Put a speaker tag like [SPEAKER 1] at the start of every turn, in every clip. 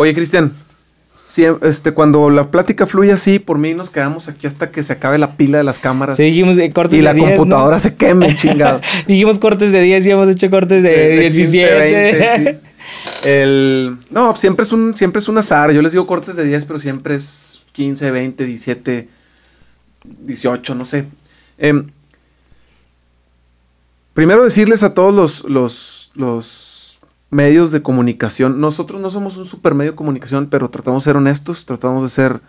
[SPEAKER 1] Oye, Cristian, este, cuando la plática fluye así, por mí nos quedamos aquí hasta que se acabe la pila de las cámaras. Sí, dijimos eh, de y la computadora se queme, chingado. dijimos cortes
[SPEAKER 2] de 10 y hemos hecho cortes de, 17.
[SPEAKER 1] no, siempre es, un, siempre es azar. Yo les digo cortes de 10, pero siempre es 15, 20, 17, 18, no sé. Em, primero decirles a todos los, los medios de comunicación. Nosotros no somos un supermedio de comunicación, pero tratamos de ser honestos, tratamos de ser...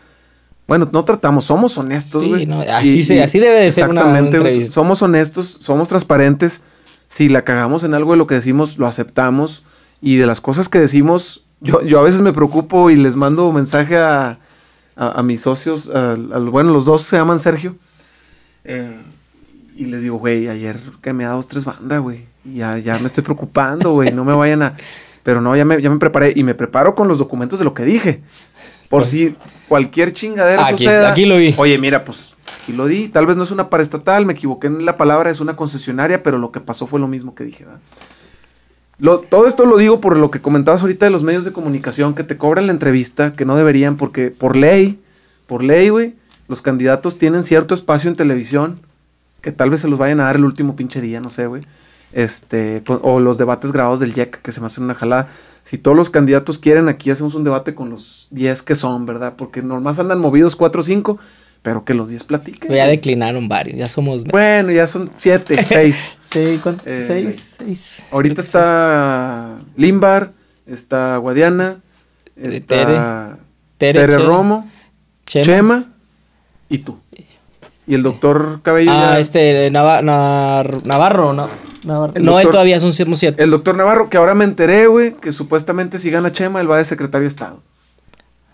[SPEAKER 1] Bueno, no tratamos, somos honestos, güey. Sí, así, se, así debe de ser. Exactamente, somos honestos, somos transparentes. Si la cagamos en algo de lo que decimos, lo aceptamos. Y de las cosas que decimos, yo, yo a veces me preocupo y les mando mensaje a, mis socios, a, bueno, los dos se llaman Sergio. Eh, y les digo, güey, ayer que me da dos, tres bandas, güey ya, ya me estoy preocupando, güey, no me vayan a... Pero no, ya me, ya me preparé y me preparo con los documentos de lo que dije. Por pues, si cualquier chingadera aquí, Aquí lo vi. Oye, mira, pues aquí lo di. Tal vez no es una paraestatal, me equivoqué en la palabra, es una concesionaria, pero lo que pasó fue lo mismo que dije, ¿verdad? Lo, todo esto lo digo por lo que comentabas ahorita de los medios de comunicación que te cobran la entrevista, que no deberían, porque por ley, por ley, güey, los candidatos tienen cierto espacio en televisión que tal vez se los vayan a dar el último pinche día, no sé, güey este, o los debates grabados del JEC que se me hace una jalada. Si todos los candidatos quieren, aquí hacemos un debate con los 10 que son, ¿verdad? Porque nomás andan movidos 4 o 5, pero que los 10 platiquen.
[SPEAKER 2] ya declinaron varios, ya somos. Bueno,
[SPEAKER 1] ya son 7, 6.
[SPEAKER 2] sí, ¿cuántos? 6.
[SPEAKER 1] Eh, ahorita está Limbar, está Guadiana, está Tere, Romo, Chema, y tú. Y el doctor Cabello. Ah, este,
[SPEAKER 2] Navarro, ¿no? no, hay todavía
[SPEAKER 1] es un El doctor Navarro, que ahora me enteré, güey, que supuestamente si gana Chema, él va de secretario de Estado.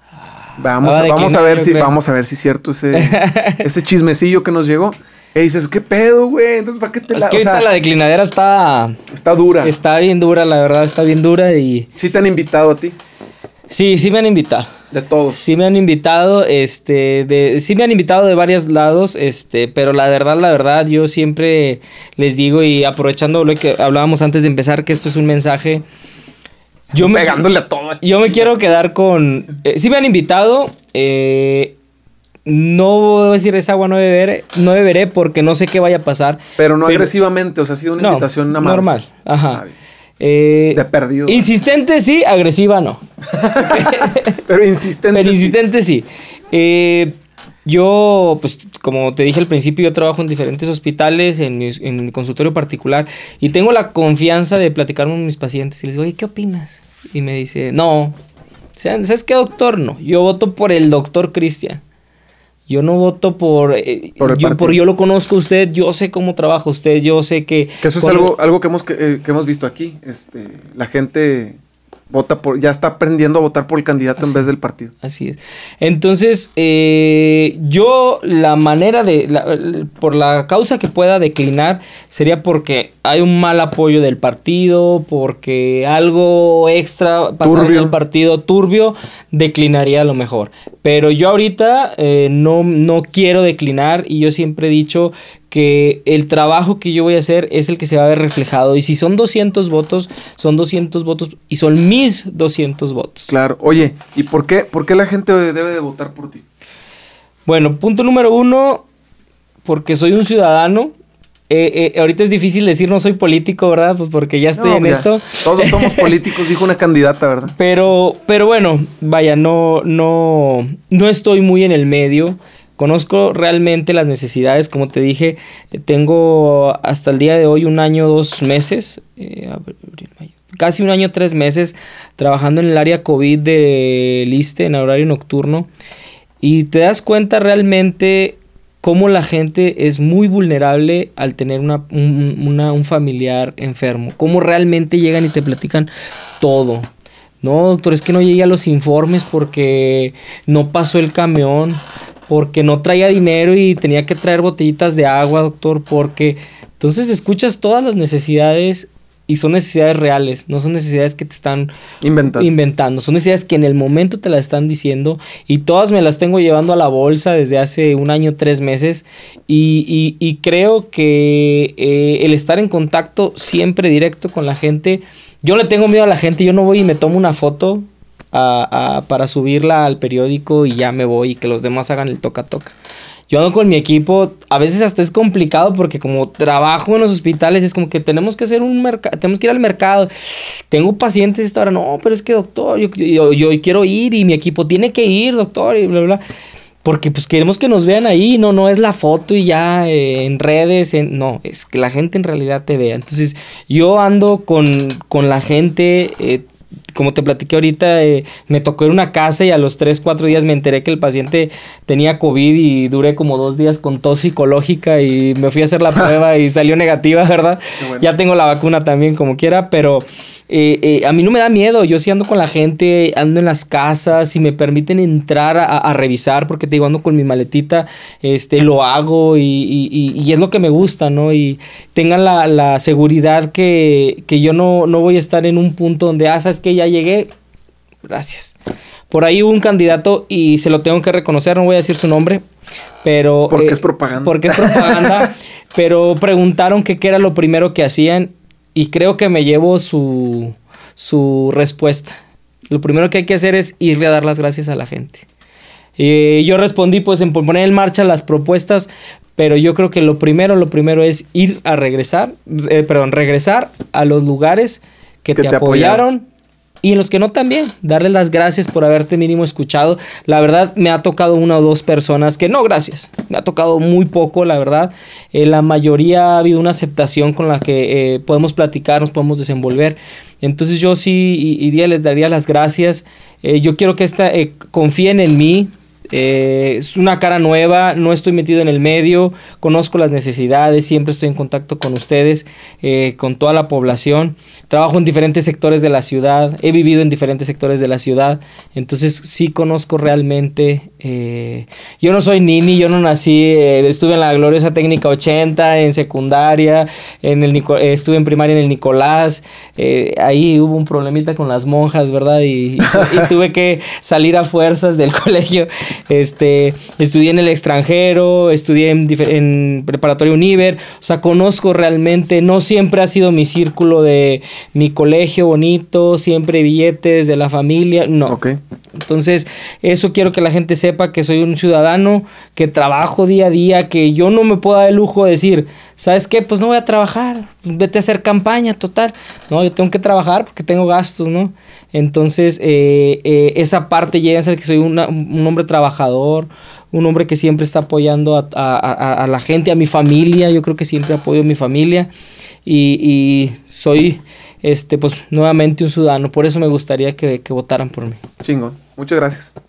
[SPEAKER 1] Ah, vamos, a, vamos a ver si, vamos a ver si es cierto ese, ese chismecillo que nos llegó. Y e dices, ¿qué pedo, güey? Entonces, ¿para qué te la...? Es que la
[SPEAKER 2] declinadera está... Está dura. Está bien dura, la verdad, está bien dura y... ¿Sí te han invitado a ti? Sí, sí me han invitado todos. Sí me han invitado, este, de, sí me han invitado de varios lados, este, pero la verdad, la verdad, yo siempre les digo y aprovechando lo que hablábamos antes de empezar, que esto es un mensaje. Yo me, pegándole a todo. Yo me quiero quedar con. Eh, sí me han invitado. Eh, no a decir esa agua no beberé, no beberé porque no sé qué vaya a pasar. Pero no agresivamente, o sea, ha sido una invitación normal. Ajá. Ah, eh, de perdido. Insistente sí, agresiva no. Pero insistente. insistente sí. Eh, yo, pues como te dije al principio, yo trabajo en diferentes hospitales, en, en consultorio particular, y tengo la confianza de platicar con mis pacientes. Y les digo, oye, ¿qué opinas? Y me dice, no. ¿Sabes qué, doctor? No. Yo voto por el doctor Cristian. Yo no voto por,
[SPEAKER 1] eh, por, yo, lo conozco usted, yo sé cómo trabaja usted, yo sé que... Que eso es algo, algo que, hemos, eh, que hemos visto aquí. Este, la gente vota por, ya está aprendiendo a votar por el candidato en vez del partido. Así es. Entonces, eh, yo la
[SPEAKER 2] manera de, por la causa que pueda declinar sería porque hay un mal apoyo del partido, porque algo extra pasa en el partido turbio, declinaría a lo mejor. Pero yo ahorita eh, no, no quiero declinar y yo siempre he dicho que el trabajo que yo voy a hacer es el que se va a ver reflejado. Y si son 200 votos, son 200 votos y son mis 200 votos. Claro. Oye, ¿y por qué, por qué la gente debe de votar por ti? Bueno, punto número uno, porque soy un ciudadano. Eh, eh, ahorita es difícil decir no soy político, ¿verdad? Pues porque ya estoy en esto. Todos somos
[SPEAKER 1] políticos, dijo una candidata, ¿verdad?
[SPEAKER 2] Pero, pero bueno, vaya, no, no, no estoy muy en el medio. Conozco realmente las necesidades, como te dije, tengo hasta el día de hoy un año, dos meses, eh, casi un año, tres meses trabajando en el área COVID de LISTE en horario nocturno y te das cuenta realmente cómo la gente es muy vulnerable al tener una, un, un familiar enfermo, cómo realmente llegan y te platican todo. No, doctor, es que no llegué a los informes porque no pasó el camión porque no traía dinero y tenía que traer botellitas de agua, doctor, porque entonces escuchas todas las necesidades y son necesidades reales, no son necesidades que te están inventando. son necesidades que en el momento te las están diciendo y todas me las tengo llevando a la bolsa desde hace un año, tres meses y, y, creo que eh, el estar en contacto siempre directo con la gente, yo le tengo miedo a la gente, yo no voy y me tomo una foto a, para subirla al periódico y ya me voy y que los demás hagan el toca-toca. Yo ando con mi equipo, a veces hasta es complicado porque como trabajo en los hospitales es como que tenemos que hacer un mercado, tenemos que ir al mercado. Tengo pacientes esta hora, no, pero es que doctor, yo, quiero ir y mi equipo tiene que ir, doctor, y bla, bla porque pues queremos que nos vean ahí, no, no es la foto y ya eh, en redes, no, es que la gente en realidad te vea. Entonces yo ando con, con la gente eh, como te platiqué ahorita, eh, me tocó ir a una casa y a los 3, 4 días me enteré que el paciente tenía COVID y duré como dos días con tos psicológica y me fui a hacer la prueba y salió negativa, ¿verdad? Ya tengo la vacuna también como quiera, pero... Eh, eh, a mí no me da miedo, yo sí ando con la gente, ando en las casas, si me permiten entrar a, revisar, porque te digo, ando con mi maletita, este, lo hago y, es lo que me gusta, ¿no? Y tengan la, seguridad que, yo no, no, voy a estar en un punto donde, ah, sabes que ya llegué, gracias. Por ahí hubo un candidato y se lo tengo que reconocer, no voy a decir su nombre, pero... Porque eh, es propaganda. Porque es propaganda, pero preguntaron qué era lo primero que hacían y creo que me llevo su, respuesta. Lo primero que hay que hacer es irle a dar las gracias a la gente. y eh, yo respondí pues en poner en marcha las propuestas, pero yo creo que lo primero, lo primero es ir a regresar, eh, perdón, regresar a los lugares que, te, apoyaron y en los que no también, darles las gracias por haberte mínimo escuchado. La verdad, me ha tocado una o dos personas que no, gracias. Me ha tocado muy poco, la verdad. Eh, la mayoría ha habido una aceptación con la que eh, podemos platicar, nos podemos desenvolver. Entonces yo sí, y, día les daría las gracias. Eh, yo quiero que esta, confíen en mí, eh, es una cara nueva, no estoy metido en el medio, conozco las necesidades, siempre estoy en contacto con ustedes, eh, con toda la población. Trabajo en diferentes sectores de la ciudad, he vivido en diferentes sectores de la ciudad, entonces sí conozco realmente eh, yo no soy nini, yo no nací, eh, estuve en la gloriosa técnica 80, en secundaria, en el eh, estuve en primaria en el Nicolás, ahí hubo un problemita con las monjas, ¿verdad? Y, tuve que salir a fuerzas del colegio. Este, estudié en el extranjero, estudié en, Preparatorio Univer, o sea, conozco realmente, no siempre ha sido mi círculo de mi colegio bonito, siempre billetes de la familia, no. Entonces, eso quiero que la gente se sepa que soy un ciudadano, que trabajo día a día, que yo no me puedo dar el lujo de decir, ¿sabes qué? Pues no voy a trabajar, vete a hacer campaña, total. No, yo tengo que trabajar porque tengo gastos, ¿no? Entonces, eh, eh, esa parte llega a ser que soy un hombre trabajador, un hombre que siempre está apoyando a, la gente, a mi familia, yo creo que siempre apoyo a mi familia y, soy este, pues nuevamente un ciudadano. Por eso me gustaría que, que votaran por mí.
[SPEAKER 1] Chingón. Muchas gracias.